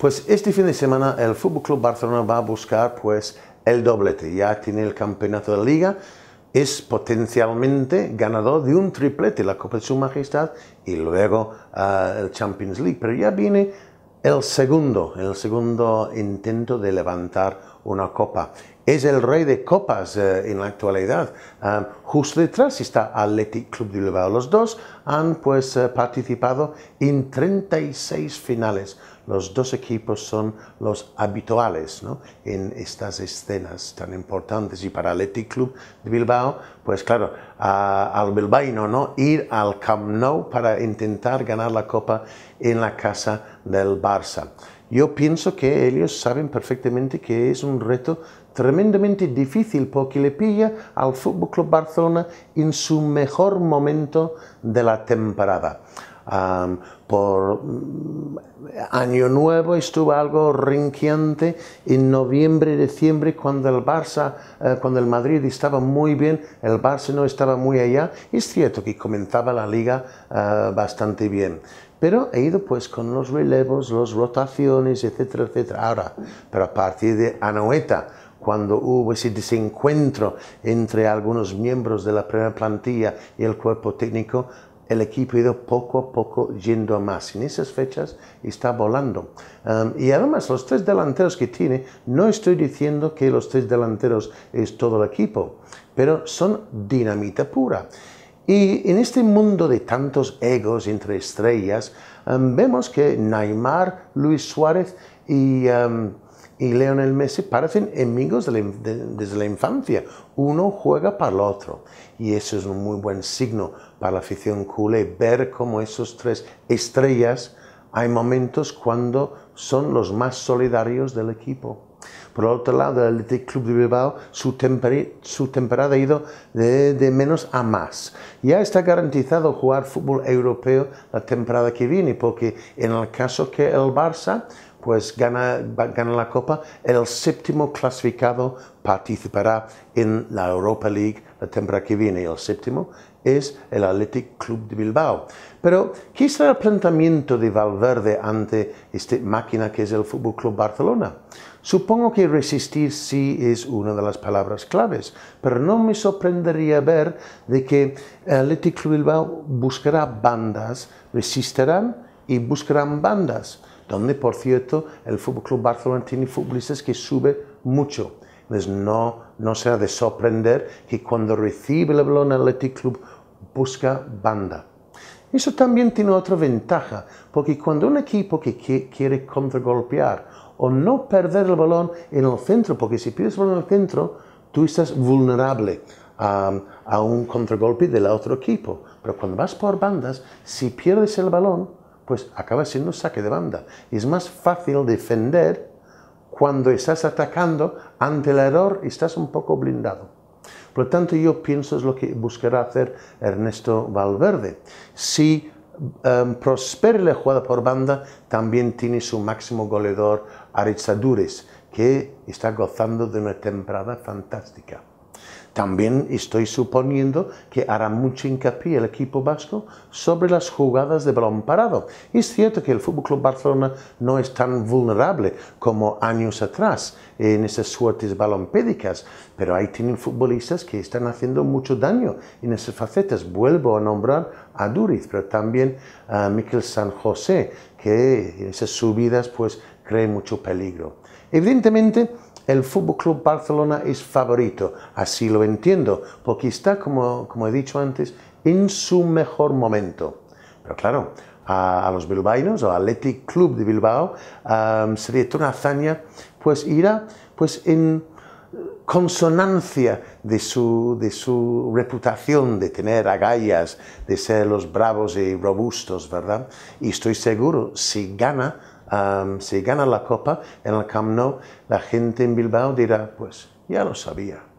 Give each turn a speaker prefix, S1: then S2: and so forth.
S1: Pues este fin de semana el Fútbol Club Barcelona va a buscar pues el doblete. Ya tiene el campeonato de la Liga, es potencialmente ganador de un triplete, la Copa de Su Majestad y luego ah, el Champions League. Pero ya viene el segundo, el segundo intento de levantar una copa. Es el rey de copas eh, en la actualidad. justo detrás está Athletic Club de Bilbao. Los dos han pues eh, participado en 36 finales. Los dos equipos son los habituales en estas escenas tan importantes. Y para Athletic Club de Bilbao, pues claro, al bilbaíno, ¿no? Ir al Camp Nou para intentar ganar la copa en la casa del Barça. Yo pienso que ellos saben perfectamente que es un reto tremendamente difícil porque le pilla al Fútbol Club Barcelona en su mejor momento de la temporada. por mm, Año Nuevo estuvo algo rinquiante en noviembre, diciembre, cuando el Barça, eh, cuando el Madrid estaba muy bien, el Barça no estaba muy allá. Es cierto que comenzaba la liga eh, bastante bien. Pero he ido pues con los relevos, las rotaciones, etcétera, etcétera. Ahora, pero a partir de Anoeta, cuando hubo ese desencuentro entre algunos miembros de la primera plantilla y el cuerpo técnico, el equipo ha ido poco a poco yendo a más. En esas fechas está volando. y además los tres delanteros que tiene, no estoy diciendo que los tres delanteros es todo el equipo, pero son dinamita pura. Y en este mundo de tantos egos entre estrellas, em, vemos que Neymar, Luis Suárez y, em, y Leonel Messi parecen amigos desde la infancia. Uno juega para el otro. Y eso es un muy buen signo para la afición culé, ver cómo esos tres estrellas hay momentos cuando son los más solidarios del equipo. Por otro lado, el Athletic Club de Bilbao, su, temporada ha ido de, de, menos a más. Ya está garantizado jugar fútbol europeo la temporada que viene, porque en el caso que el Barça pues gana, la Copa, el séptimo clasificado participará en la Europa League la temporada que viene, el séptimo, es el Athletic Club de Bilbao. Pero, ¿qué será el planteamiento de Valverde ante esta máquina que es el Fútbol Club Barcelona? Supongo que resistir sí es una de las palabras claves, pero no me sorprendería ver de que el Athletic Club Bilbao buscará bandas, resistirán y buscarán bandas, donde, por cierto, el Fútbol Club Barcelona tiene futbolistas que sube mucho. Entonces no, no sea de sorprender que cuando recibe el balón el Athletic Club busca banda. Eso también tiene otra ventaja, porque cuando un equipo que quiere contragolpear o no perder el balón en el centro, porque si pierdes el balón en el centro, tú estás vulnerable a, a un contragolpe del otro equipo. Pero cuando vas por bandas, si pierdes el balón, pues acaba siendo un saque de banda. Y es más fácil defender cuando estás atacando, ante el error estás un poco blindado. Por lo tanto, yo pienso es lo que buscará hacer Ernesto Valverde. Si em, prospera la jugada por banda, también tiene su máximo goleador Arizadures, que está gozando de una temporada fantástica. También estoy suponiendo que hará mucho hincapié el equipo vasco sobre las jugadas de balón parado. Es cierto que el FC Barcelona no es tan vulnerable como años atrás en esas suertes balonpédicas, pero ahí tienen futbolistas que están haciendo mucho daño en esas facetas. Vuelvo a nombrar a Duriz, pero también a Miquel San José, que en esas subidas pues cree mucho peligro. Evidentemente, el Fútbol Club Barcelona es favorito, así lo entiendo, porque está, como, he dicho antes, en su mejor momento. Pero claro, a, los bilbaínos, al Athletic Club de Bilbao, se sería toda una hazaña, pues irá pues, en consonancia de su, de su reputación de tener agallas, de ser los bravos y robustos, ¿verdad? Y estoy seguro, si gana, si gana la Copa en el Camp Nou, la gente en Bilbao dirá, pues ya lo sabía.